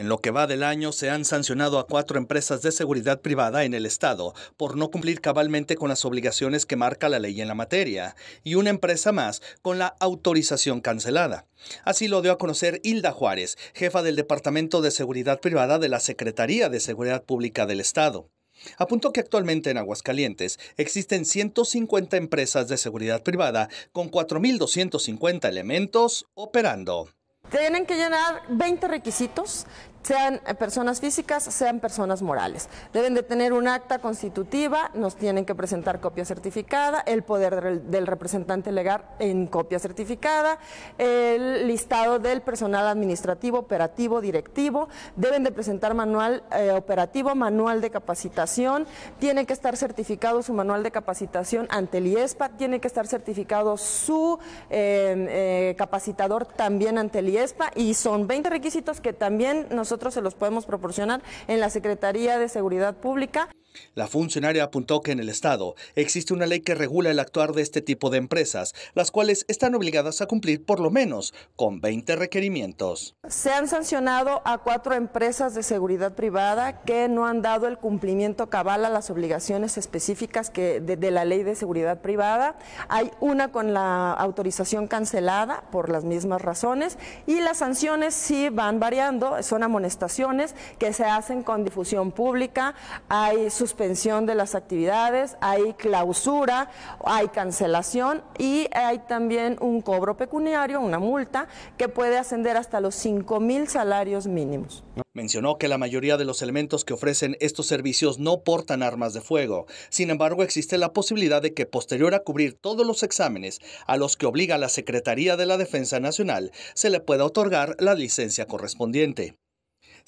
En lo que va del año, se han sancionado a cuatro empresas de seguridad privada en el Estado por no cumplir cabalmente con las obligaciones que marca la ley en la materia, y una empresa más con la autorización cancelada. Así lo dio a conocer Hilda Juárez, jefa del Departamento de Seguridad Privada de la Secretaría de Seguridad Pública del Estado. Apuntó que actualmente en Aguascalientes existen 150 empresas de seguridad privada con 4.250 elementos operando. Tienen que llenar 20 requisitos sean eh, personas físicas, sean personas morales. Deben de tener un acta constitutiva, nos tienen que presentar copia certificada, el poder del representante legal en copia certificada, el listado del personal administrativo, operativo, directivo, deben de presentar manual eh, operativo, manual de capacitación, tiene que estar certificado su manual de capacitación ante el IESPA, tiene que estar certificado su eh, capacitador también ante el IESPA y son 20 requisitos que también nos nosotros se los podemos proporcionar en la Secretaría de Seguridad Pública. La funcionaria apuntó que en el Estado existe una ley que regula el actuar de este tipo de empresas, las cuales están obligadas a cumplir por lo menos con 20 requerimientos. Se han sancionado a cuatro empresas de seguridad privada que no han dado el cumplimiento cabal a las obligaciones específicas que de, la ley de seguridad privada. Hay una con la autorización cancelada por las mismas razones y las sanciones sí van variando, son amonestaciones Estaciones que se hacen con difusión pública, hay suspensión de las actividades, hay clausura, hay cancelación y hay también un cobro pecuniario, una multa, que puede ascender hasta los 5 mil salarios mínimos. Mencionó que la mayoría de los elementos que ofrecen estos servicios no portan armas de fuego. Sin embargo, existe la posibilidad de que posterior a cubrir todos los exámenes a los que obliga la Secretaría de la Defensa Nacional, se le pueda otorgar la licencia correspondiente.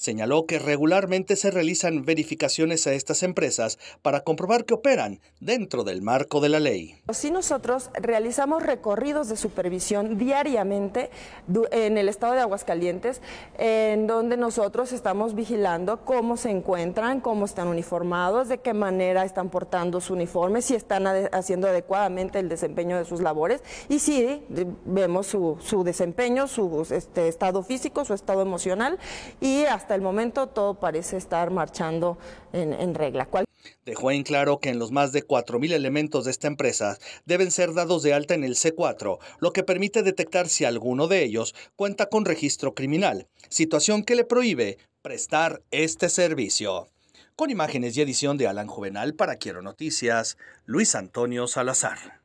Señaló que regularmente se realizan verificaciones a estas empresas para comprobar que operan dentro del marco de la ley. Si nosotros realizamos recorridos de supervisión diariamente en el estado de Aguascalientes, en donde nosotros estamos vigilando cómo se encuentran, cómo están uniformados, de qué manera están portando su uniforme, si están haciendo adecuadamente el desempeño de sus labores y si vemos su, su desempeño, su este, estado físico, su estado emocional y hasta el momento todo parece estar marchando en, regla. Dejó en claro que en los más de 4.000 elementos de esta empresa deben ser dados de alta en el C4, lo que permite detectar si alguno de ellos cuenta con registro criminal, situación que le prohíbe prestar este servicio. Con imágenes y edición de Alan Juvenal para Quiero Noticias, Luis Antonio Salazar.